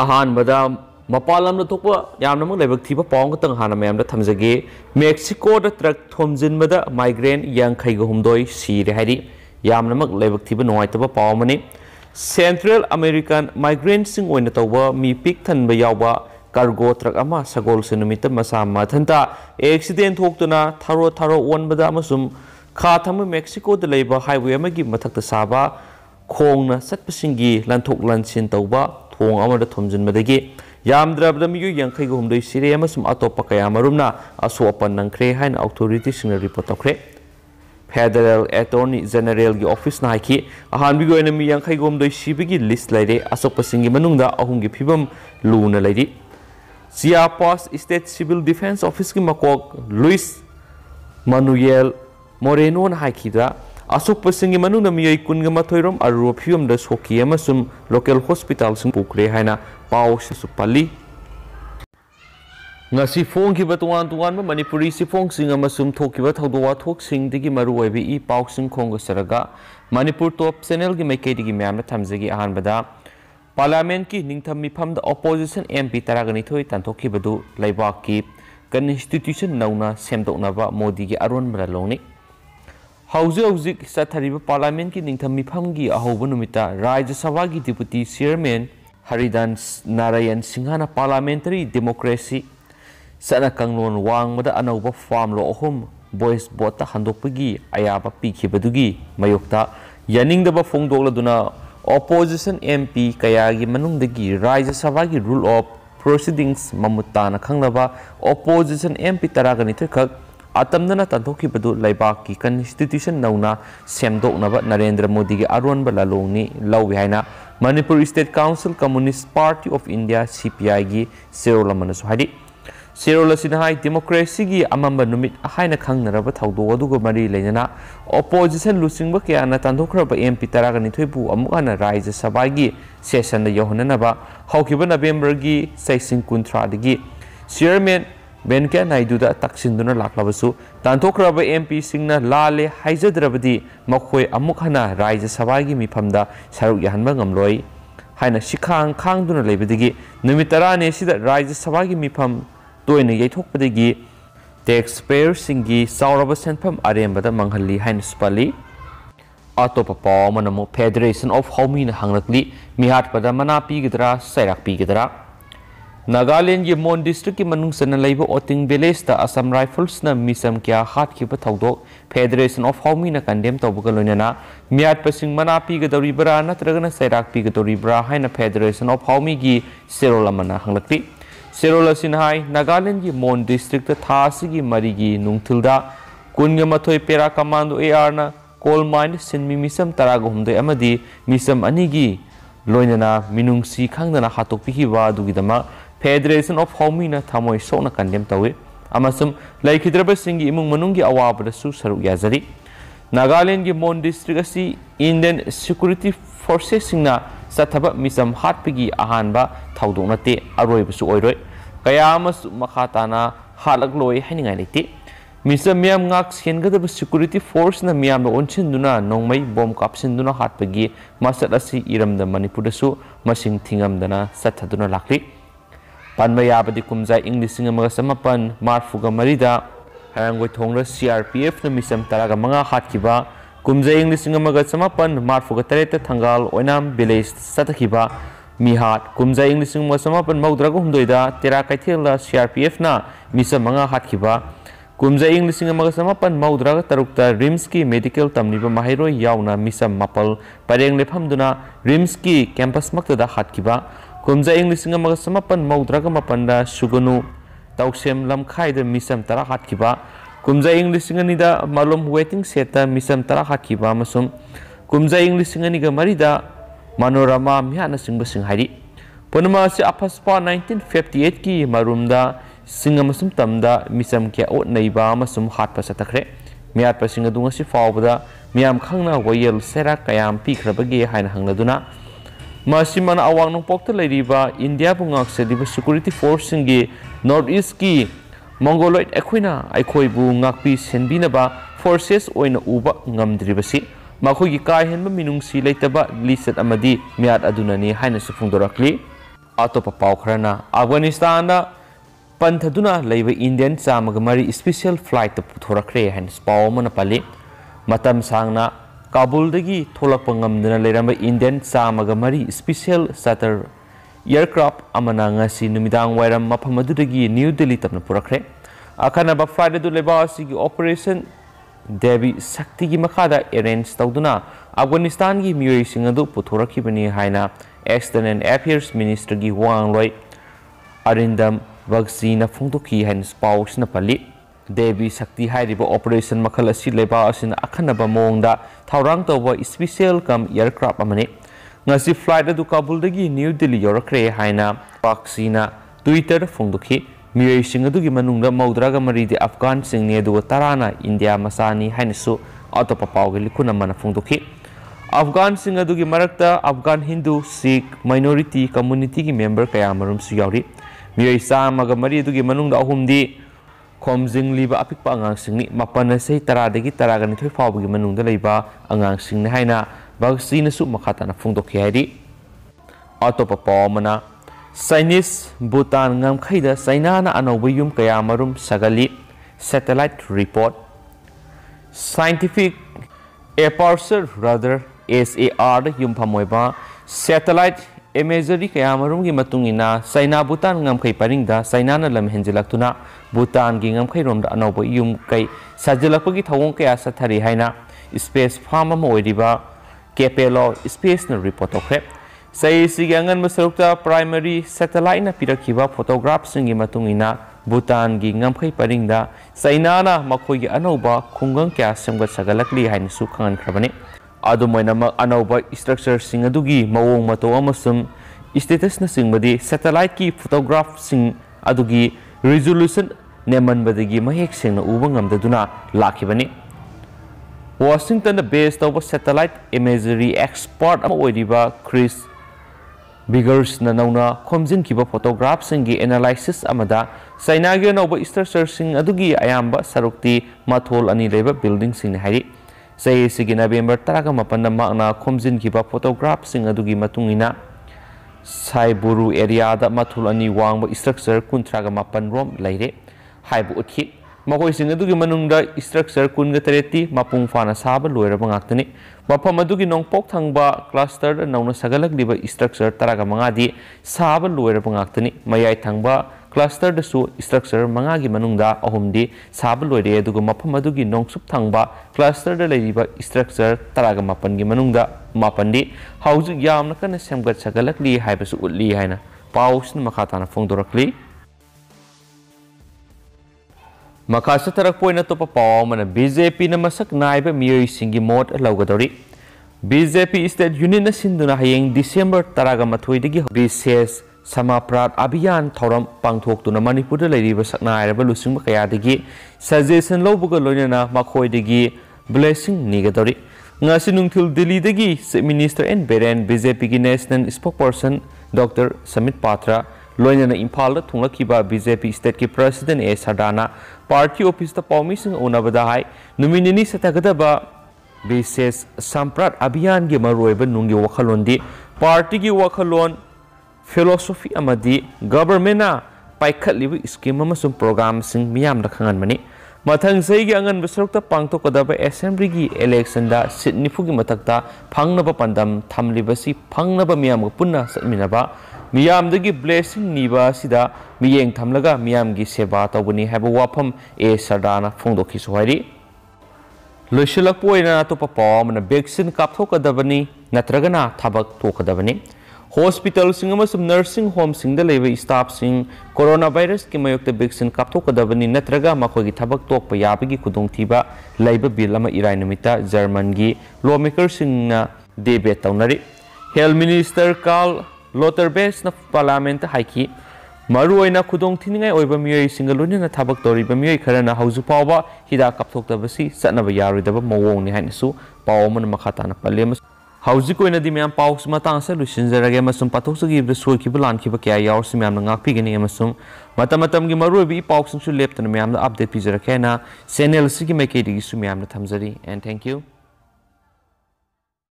अहानबदा मपालम थोप याम लेबक थीब पाव हाँ हाना मैम थमजगे मेक्सिको ट्रक थोमजिनबद माइग्रेन यांखैग हमदोई सीरे हैरी याम थीब नोआइतब पावमने सेंट्रल अमेरिकन माइग्रेन सिंग तब मी पिक थनब याव ट्रक सगोल से नुमित मसा मथनता एक्सीडें थोक्तुना थारो थारो ओनबद खा थम मेक्सिको लेब हाईवे मथक साबा खोंगना चटपसिंगी लंथोक लंसिन तब खों थी यामद्रब्दमुखईगहुमदई सिरे अटोप कयामरुमना असोप नंखरे हैं अथोरीटी रिपोर्ट तौरें फेडरल एटोर्नी जेनेरल की ऑफिसना अहानीगहुमद सिबी लिस्ट लेरें अचोपिंग अहम की फीव लून लेरी पास स्टेट सिविल डिफेंस ऑफिस की मकोक लुइस मनुएल मोरेनोन मोरेनोद अशोप मई कूग मथोरम और रोफियम सोखी लोकल हॉस्पिटल पुखरे है पाउ पाली फोंब तुवा तुवाब मनपुरी फोंब इ पाउ खोंगसर मनपुर टॉप चेनेल की मैकेगी मैम थमजी अहमद पार्लामें की निथम एम पी तरगनीथ तथोखी कन्स्टिट्यूशन नौना सेमदनाब मोदी की अरब लौनी ꯍꯧꯖꯤꯛ ꯍꯧꯖꯤꯛ ꯆꯠꯊꯔꯤꯕ ꯄꯥꯔꯂꯤꯌꯥꯃꯦꯟꯒꯤ ꯅꯤꯡꯊꯝ ꯃꯤꯐꯝꯒꯤ ꯑꯍꯧꯕ ꯅꯨꯃꯤꯠꯇ ꯔꯥꯖ꯭ꯌ ꯁꯚꯥꯒꯤ ꯗꯤꯄꯨꯇꯤ ꯆꯤꯌꯔꯃꯦꯟ ꯍꯔꯤꯗꯥꯟꯁ ꯅꯥꯔꯥꯌꯟ ꯁꯤꯡꯍꯅ ꯄꯥꯔꯂꯤꯌꯥꯃꯦꯟꯇꯔꯤ ꯗꯦꯃꯣꯀ꯭ꯔꯦꯁꯤ ꯆꯠꯅ ꯀꯥꯡꯂꯣꯟ ꯋꯥꯡꯃꯗ ꯑꯅꯧꯕ ꯐꯥꯔꯝ ꯂꯣ ꯑꯍꯨꯝ ꯚꯣꯏꯁ ꯕꯣꯠꯇ ꯍꯟꯗꯣꯛꯄꯒꯤ ꯑꯌꯥꯕ ꯄꯤꯈꯤꯕꯗꯨꯒꯤ ꯃꯥꯌꯣꯛꯇ ꯌꯥꯅꯤꯡꯗꯕ ꯐꯣꯡꯗꯣꯛꯂꯗꯨꯅ ꯑꯣꯄꯣꯖꯤꯁꯟ ꯑꯦꯝ ꯄꯤ ꯀꯌꯥꯒꯤ ꯃꯅꯨꯡꯗꯒꯤ ꯔꯥꯖ꯭ꯌ ꯁꯚꯥꯒꯤ ꯔꯨꯜ ꯑꯣꯐ ꯄ꯭ꯔꯣꯁꯤꯗꯤꯡꯁ ꯃꯃꯨꯠ ꯇꯥꯅ ꯈꯪꯂꯕ ꯑꯣꯄꯣꯖꯤꯁꯟ ꯑꯦꯝ ꯄꯤ ꯇꯔꯥꯒꯅꯤꯊꯣꯏꯈꯛ आतंकना तंथों की बदौ लेबाक की कंस्टिट्यूशन नौना सेमदो नरेंद्र मोदी के अरुण बलालों ने लाऊं भयना state council Communist Party of India CPI की सेरोला मनसुहारी सेरोला सिन्हाई डेमोक्रेसी की अमंब नुमित हाय न मरी लेना ओपोजिशन लुचिब क्या के अन्न तंथों कर ब एमपी तरह का निथोई बू अमुक की बन अबेम्बर की सेशन बेनकिया नायदूद तक्सीदुन लाक्लबसु तानथोख्रब पी सिंह लाले हाइजद्रबदी मखोय अमुक हना राज्य सरुक यहनब गमलोय हाइन सिखांग खांगदुन लेबदगी सभा की सिद राज्य सभागी टेक्स पेयर सिंगी सौरब सेनफम अरेमबद मंगली हाइन स्पली अतोप पाव फेडरेशन ऑफ होमी हंगलकली मिहाट मना पीगदरा सैराक पीगदरा ꯅꯥꯒꯥꯂꯦꯟꯒꯤ ꯃꯣꯟ ꯗꯤꯁꯇ꯭ꯔꯤꯛꯀꯤ ꯃꯅꯨꯡꯁꯤꯅ ꯂꯩꯕ ꯑꯣꯇꯤꯡ ꯚꯤꯂꯦꯖꯇ ꯑꯁꯥꯝ ꯔꯥꯏꯐꯜꯁꯅ ꯃꯤꯁꯝ ꯀꯌꯥ ꯍꯥꯠꯈꯤꯕ ꯊꯧꯗꯣꯛ ꯐꯦꯗꯔꯦꯁꯟ ꯑꯣꯐ ꯍꯥꯎꯃꯤꯅ ꯀꯟꯗꯦꯝ ꯇꯧꯕꯒ ꯂꯣꯏꯅꯅ ꯃꯤꯌꯥꯠꯄꯁꯤꯡ ꯃꯅꯥ ꯄꯤꯒꯗꯧꯔꯤꯕ꯭ꯔꯥ ꯅꯠꯇ꯭ꯔꯒꯅ ꯆꯩꯔꯥꯛ ꯄꯤꯒꯗꯧꯔꯤꯕ꯭ꯔꯥ ꯍꯥꯏꯅ ꯐꯦꯗꯔꯦꯁꯟ ꯑꯣꯐ ꯍꯥꯎꯃꯤꯒꯤ ꯁꯦꯔꯣꯜ ꯑꯃꯅ ꯍꯪꯂꯛꯂꯤ ꯁꯦꯔꯣꯜ ꯑꯁꯤꯅ ꯍꯥꯏ ꯅꯥꯒꯥꯂꯦꯟꯒꯤ ꯃꯣꯟ ꯗꯤꯁꯇ꯭ꯔꯤꯛꯇ ꯊꯥ ꯑꯁꯤꯒꯤ ꯃꯔꯤꯒꯤ ꯅꯨꯡꯊꯤꯜꯗ ꯀꯨꯟꯒ ꯃꯥꯊꯣꯏ ꯄꯦꯔꯥ ꯀꯃꯥꯟꯗꯣ ꯑꯦ ꯑꯥꯔꯅ ꯀꯣꯜ ꯃꯥꯏꯟ ꯁꯤꯟꯃꯤ ꯃꯤꯁꯝ ꯇꯔꯥꯒ ꯍꯨꯝꯗꯣꯏ ꯑꯃꯗꯤ ꯃꯤꯁꯝ ꯑꯅꯤꯒꯤ ꯂꯣꯏꯅꯅ ꯃꯤꯅꯨꯡꯁꯤ ꯈꯪꯗꯅ ꯍꯥꯠꯇꯣꯛꯄꯤꯈꯤꯕ ꯑꯗꯨꯒꯤꯗꯃꯛ Federation of Haumina Thamoi Sokna kandem tawi amasum laikhidraba singi imung manungi awabda su saruk yazari Nagaland gi Mon district asi Indian Security Forces singna sathaba misam hat Pigi ahanba thaudona te aroy Besu oiroi kaya amas makhatana halak loi haningai leite Misam Miam ngak senggadaba security force na Miam onchinduna nongmai bomb Hat Pigi masat asi iramda Manipur su masing thingamdana sathaduna lakli पानी कमजा इं लिंग चमपन मारफुग मरीद हरंगो थोंग C R P F मिशम तरग मंग हाथ कमजा इं लिंग चमपन मारफुग तरत थंगाल ओनाम विलेज सतब मीहाट कमजा इं लिंग चमपन मौद्रग हूद तेरा कई सी आर पी एफ मिशम हाथ कमजा इं लिंग चमपन मौद्रग तरुक् रिम्स की मेडिकल तमीब महरो यापल परें पर रिम्स की कैंपस मतद हाथ ꯀꯨꯝꯖꯥ ꯏꯪ ꯂꯤꯁꯤꯡ ꯑꯃꯒ ꯆꯃꯥꯄꯟ ꯃꯧꯗ꯭ꯔꯥꯒ ꯃꯥꯄꯟꯗ ꯁꯨꯒꯅꯨ ꯇꯧꯁꯦꯝ ꯂꯝꯈꯥꯏꯗ ꯃꯤꯆꯝ ꯇꯔꯥ ꯍꯥꯠꯈꯤꯕ ꯀꯨꯝꯖꯥ ꯏꯪ ꯂꯤꯁꯤꯡ ꯑꯅꯤꯗ ꯃꯥꯂꯣꯝ ꯋꯦꯇꯤꯡ ꯁꯦꯠꯇ ꯃꯤꯆꯝ ꯇꯔꯥ ꯍꯥꯠꯈꯤꯕ ꯑꯃꯁꯨꯡ ꯀꯨꯝꯖꯥ ꯏꯪ ꯂꯤꯁꯤꯡ ꯑꯅꯤꯒ ꯃꯔꯤꯗ ꯃꯅꯣꯔꯃꯥ ꯃꯤꯍꯥꯠꯅꯆꯤꯡꯕꯁꯤꯡ ꯍꯥꯏꯔꯤ ꯄꯨꯝꯅꯃꯛ ꯑꯁꯤ ꯑꯐꯁꯄꯥ ꯅꯥꯏꯟꯇꯤꯟ ꯐꯤꯐꯇꯤ ꯑꯩꯠꯀꯤ ꯃꯔꯨꯝꯗ ꯁꯤꯡ ꯑꯃꯁꯨꯡ ꯇꯝꯗ ꯃꯤꯆꯝ ꯀꯌꯥ ꯑꯣꯠ ꯅꯩꯕ ꯑꯃꯁꯨꯡ ꯍꯥꯠꯄ ꯆꯠꯊꯈ꯭ꯔꯦ ꯃꯤꯌꯥꯠꯄꯁꯤꯡ ꯑꯗꯨ ꯉꯁꯤ ꯐꯥꯎꯕꯗ ꯃꯤꯌꯥꯝ ꯈꯪꯅ ꯋꯥꯌꯦꯜ ꯁꯦꯔꯥ ꯀꯌꯥꯝ ꯄꯤꯈ꯭ꯔꯕꯒꯦ ꯍꯥꯏꯅ ꯍꯪꯂꯗꯨꯅ मासीमन अवांग नोपोक्त लेरिबा इंडिया बुंगाक सेलिबा सिक्योरिटी फोर्स सिंगे नॉर्थ ईस्ट की मंगोलॉइड अखोइना अखोइबु ngakpi senbinaba forces oina uba ngamdribasi makhoi ki kaihenba minungsi leitaba lisat amadi miat adunani haina su phungdorakli atopa pau khrana afghanistan da panthaduna leiba indian chamaga mari special flight ta puthorakre haina pau mana pali matam sangna ꯀꯥꯕꯨꯜꯗꯒꯤ ꯊꯣꯛꯂꯛꯄ ꯉꯝꯗꯅ ꯂꯩꯔꯝꯕ Indian ꯆꯥꯝꯃꯒ ꯃꯔꯤ special chatter ꯏꯌꯔꯀ꯭ꯔꯥꯐ ꯑꯃꯅ ꯉꯁꯤ ꯅꯨꯃꯤꯗꯥꯡ ꯋꯥꯏꯔꯝ ꯃꯐꯝ ꯑꯗꯨꯗꯒꯤ ꯅ꯭ꯌꯨ ꯗꯤꯜꯂꯤ ꯇꯞꯅ ꯄꯨꯔꯛꯈ꯭ꯔꯦ ꯑꯈꯟꯅꯕ ꯐ꯭ꯂꯥꯏꯠ ꯑꯗꯨ ꯂꯩꯕꯥꯛ ꯑꯁꯤꯒꯤ ꯑꯣꯄꯔꯦꯁꯟ ꯗꯦꯕꯤ ꯁꯛꯇꯤꯒꯤ ꯃꯈꯥꯗ ꯑꯦꯔꯦꯟꯖ ꯇꯧꯗꯨꯅ ꯑꯐꯒꯥꯅꯤꯁꯇꯥꯟꯒꯤ ꯃꯤꯑꯣꯏꯁꯤꯡ ꯑꯗꯨ ꯄꯨꯊꯣꯔꯛꯈꯤꯕꯅꯤ ꯍꯥꯏꯅ ꯑꯦꯛꯁꯇꯔꯅꯦꯜ ꯑꯦꯐꯤꯌꯔꯁ ꯃꯤꯅꯤꯁꯇꯔꯒꯤ ꯋꯥꯉꯥꯡꯂꯣꯏ ꯑꯔꯤꯟꯗꯝ ꯕꯛꯁꯤꯅ ꯐꯣꯡꯗꯣꯛꯈꯤ ꯍꯥꯏꯅ ꯄꯥꯎꯁꯤꯅ ꯄꯜꯂꯤ देवी शक्ति ऑपरेशन मखल लेबासिन अखनब मोंगदा थौरांग तोब स्पेशल कम एयरक्राफ्ट अमने नसी फ्लाइट अदु काबुल न्यू दिल्ली योरक्रे है पाक्सीना ट्विटर फोंदुखि मियै सिंग मरी दि अफगान सिंग ने इंडिया मसानी है अतो पपाव ग लिखु नमन अफगान सिंग Afghan Hindu Sikh minority community की मेबर कया मरुम सु यावरी मियै मरी दु ꯈꯣꯝꯖꯤꯡ ꯂꯤꯕ ꯑꯄꯤꯛꯄ ꯑꯉꯥꯡꯁꯤꯡꯅꯤ ꯃꯥꯄꯟ ꯑꯁꯤ ꯇꯔꯥꯗꯒꯤ ꯇꯔꯥꯒꯅꯤꯊꯣꯏ ꯐꯥꯎꯕꯒꯤ ꯃꯅꯨꯡꯗ ꯂꯩꯕ ꯑꯉꯥꯡꯁꯤꯡꯅꯤ ꯍꯥꯏꯅ ꯕꯛꯁꯤꯅꯁꯨ ꯃꯈꯥ ꯇꯥꯅ ꯐꯣꯡꯗꯣꯛꯈꯤ ꯍꯥꯏꯔꯤ ꯑꯇꯣꯞꯄ ꯄꯥꯎ ꯑꯃꯅ ꯆꯥꯏꯅꯤꯁ ꯚꯨꯇꯥꯟ ꯉꯝꯈꯩꯗ ꯆꯩꯅꯥꯅ ꯑꯅꯧꯕ ꯌꯨꯝ ꯀꯌꯥ ꯃꯔꯨꯝ ꯁꯥꯒꯠꯂꯤ satellite report scientific aperture radar S A ꯑꯥꯔꯗ ꯌꯨꯝꯐꯝ ꯑꯣꯏꯕ ꯁꯦꯇꯦꯂꯥꯏꯠ ꯑꯦꯃꯦꯖꯔꯤ ꯀꯌꯥꯃꯔꯨꯝꯒꯤ ꯃꯇꯨꯡ ꯏꯟꯅ ꯆꯩꯅꯥ ꯚꯨꯇꯥꯟ ꯉꯝꯈꯩ ꯄꯔꯤꯡꯗ ꯆꯩꯅꯥꯅ ꯂꯝ ꯍꯦꯟꯖꯤꯜꯂꯛꯇꯨꯅ ꯚꯨꯇꯥꯟꯒꯤ ꯉꯝꯈꯩꯔꯣꯝꯗ ꯑꯅꯧꯕ ꯌꯨꯝ ꯀꯩ ꯁꯥꯖꯤꯜꯂꯛꯄꯒꯤ ꯊꯧꯑꯣꯡ ꯀꯌꯥ ꯆꯠꯊꯔꯤ ꯍꯥꯏꯅ ꯁ꯭ꯄꯦꯁ ꯐꯥꯔꯝ ꯑꯃ ꯑꯣꯏꯔꯤꯕ ꯀꯦꯄꯦꯂꯣ ꯁ꯭ꯄꯦꯁꯅ ꯔꯤꯄꯣꯔꯠ ꯇꯧꯈ꯭ꯔꯦ ꯆꯍꯤꯁꯤꯒꯤ ꯑꯉꯟꯕ ꯁꯔꯨꯛꯇ ꯄ꯭ꯔꯥꯏꯃꯔꯤ ꯁꯦꯇꯦꯂꯥꯏꯠꯅ ꯄꯤꯔꯛꯈꯤꯕ ꯐꯣꯇꯣꯒ꯭ꯔꯥꯐꯁꯤꯡꯒꯤ ꯃꯇꯨꯡ ꯏꯟꯅ ꯚꯨꯇꯥꯟꯒꯤ ꯉꯝꯈꯩ ꯄꯔꯤꯡꯗ ꯆꯩꯅꯥꯅ ꯃꯈꯣꯏꯒꯤ ꯑꯅꯧꯕ ꯈꯨꯡꯒꯪ ꯀꯌꯥ ꯁꯦꯝꯒꯠ ꯁꯥꯒꯠꯂꯛꯂꯤ ꯍꯥꯏꯅꯁꯨ ꯈꯪꯍꯟꯈ꯭ꯔꯕꯅꯤ अनौब इसट्रक्चर मवो मतो इसटेटसनचिबी सेटेलाइट की फोटोग्राफ सिंह रिजोलूसन नेमनबदी महेक सें उमदना लाखने वाशिंगटन बेस तब satellite imagery expert Chris Biggers नौना खोजिब फोटोग्राफ की एनालाइसीस चाइना की अनौब इसट्रक्चर अयाब सरुक्ति मथोल अब बिल्डिंग है ꯆꯍꯤ ꯑꯁꯤꯒꯤ ꯅꯕꯦꯝꯕꯔ ꯇꯔꯥꯒ ꯃꯥꯄꯟꯗ ꯃꯍꯥꯛꯅ ꯈꯣꯝꯖꯤꯟꯈꯤꯕ ꯐꯣꯇꯣꯒ꯭ꯔꯥꯐꯁꯤꯡ ꯑꯗꯨꯒꯤ ꯃꯇꯨꯡ ꯏꯟꯅ ꯁꯥꯏꯕꯨꯔꯨ ꯑꯦꯔꯤꯌꯥꯗ ꯃꯊꯨꯜ ꯑꯅꯤ ꯋꯥꯡꯕ ꯏꯁꯇ꯭ꯔꯛꯆꯔ ꯀꯨꯟꯊ꯭ꯔꯥꯒ ꯃꯥꯄꯟ ꯔꯣꯝ ꯂꯩꯔꯦ ꯍꯥꯏꯕ ꯎꯠꯈꯤ ꯃꯈꯣꯏꯁꯤꯡ ꯑꯗꯨꯒꯤ ꯃꯅꯨꯡꯗ ꯏꯁꯇ꯭ꯔꯛꯆꯔ ꯀꯨꯟꯒ ꯇꯔꯦꯠꯇꯤ ꯃꯄꯨꯡ ꯐꯥꯅ ꯁꯥꯕ ꯂꯣꯏꯔꯕ ꯉꯥꯛꯇꯅꯤ ꯃꯐꯝ ꯑꯗꯨꯒꯤ ꯅꯣꯡꯄꯣꯛ ꯊꯪꯕ ꯀ꯭ꯂꯁꯇꯔꯗ ꯅꯧꯅ ꯁꯥꯒꯠꯂꯛꯂꯤꯕ ꯏꯁꯇ꯭ꯔꯛꯆꯔ ꯇꯔꯥꯒ ꯃꯉꯥꯗꯤ ꯁꯥꯕ ꯂꯣꯏꯔꯕ ꯉꯥꯛꯇꯅꯤ ꯃꯌꯥꯏ ꯊꯪꯕ ꯀ꯭ꯂꯁꯇꯔꯗꯁꯨ ꯏꯁꯇ꯭ꯔꯛꯆꯔ ꯃꯉꯥꯒꯤ ꯃꯅꯨꯡꯗ ꯑꯍꯨꯝꯗꯤ ꯁꯥꯕ ꯂꯣꯏꯔꯦ ꯑꯗꯨꯒ ꯃꯐꯝ ꯑꯗꯨꯒꯤ ꯅꯣꯡꯆꯨꯞ ꯊꯪꯕ ꯀ꯭ꯂꯁꯇꯔꯗ ꯂꯩꯔꯤꯕ ꯏꯁꯇ꯭ꯔꯛꯆꯔ ꯇꯔꯥꯒ ꯃꯥꯄꯟꯒꯤ ꯃꯅꯨꯡꯗ ꯃꯥꯄꯟꯗꯤ ꯍꯧꯖꯤꯛ ꯌꯥꯝꯅ ꯀꯟꯅ ꯁꯦꯝꯒꯠ ꯁꯥꯒꯠꯂꯛꯂꯤ ꯍꯥꯏꯕꯁꯨ ꯎꯠꯂꯤ ꯍꯥꯏꯅ ꯄꯥꯎꯁꯤꯅ ꯃꯈꯥ ꯇꯥꯅ ꯐꯣꯡꯗꯣꯔꯛꯂꯤ ꯃꯈꯥ ꯆꯠꯊꯔꯛꯄ ꯑꯣꯏꯅ ꯑꯇꯣꯞꯄ ꯄꯥꯎ ꯑꯃꯅ ꯕꯤ ꯖꯦ ꯄꯤꯅ ꯃꯁꯛ ꯅꯥꯏꯕ ꯃꯤꯑꯣꯏꯁꯤꯡꯒꯤ ꯃꯣꯠ ꯂꯧꯒꯗꯧꯔꯤ ꯕꯤ ꯖꯦ ꯄꯤ ꯏꯁꯇꯦꯠ ꯌꯨꯅꯤꯠꯅ ꯁꯤꯟꯗꯨꯅ ꯍꯌꯦꯡ ꯗꯤꯁꯦꯝꯕꯔ ꯇꯔꯥꯒ ꯃꯥꯊꯣꯏꯗꯒꯤ ꯕꯤꯁꯦꯁ समाप्रात अभियान थौरम पांथोक्तुना मणिपुरदा लेरिबा सकनायरबा लुसिंग कयादगी सजेशन लोबुगा लोयना मखोयदगी ब्लेसिंग निगदोरी ngasi nungthil delhi dagi minister and beren bjp gi national spokesperson dr samit patra loinana imphal la da thunglakiba bjp state ki president a sadana party office da paumi sing onabada hai nominini ba bises samprat abhiyan gi maroi ba nungi wakhalon di party gi wakhalon philosophy government पाखलीब scheme programme सिंह खाने मथसे अगनब सुरुक्त पाठकदब assembly election seat निफू की मधक् फंगब पंदम थम्ब मैम पुनः मियामद की ब्लेसिंग निबाद मैं थम्लग मैम की सेवा तबने वफम ए सरदा फोदी लुसलपोना तो पाव बेक्सी काथोकदबनी नगना थबक तोदबनी होस्पिटल्स नर्सिंग होम होम्स स्टाफसिंग कोरोना वायरस की मयुक्त वैक्सीन कापथोकदबनी नत्रगा मखोगी थबक तोकप याबगी खुदोंगथीबा लाइब बिल अमा इराय नुमिता जर्मन की लॉ मेकर्सिंगना डिबेट तौनरी हेल्थ मिनिस्टर कार्ल लोटरबेसना पार्लियामेंट हाइकी मरुओना खुदोंथिनिंगाई ओइबा मियोइसिंगा खरना हाउजुपावा हिदा कापथोकतबसी सनबा यारुदबा मवोंगनि हाइनसु पावमन मखाताना हौजिक मैं पाउस मतंग लुसीजरगे पाथोजब सोब लानब क्या यासी मैं गाफीगनी की मरूबी पाउस लेप्तन मैम अपडेट पीजरखेना चैनल से मैकेदी मैं थमजरी एंड थैंक यू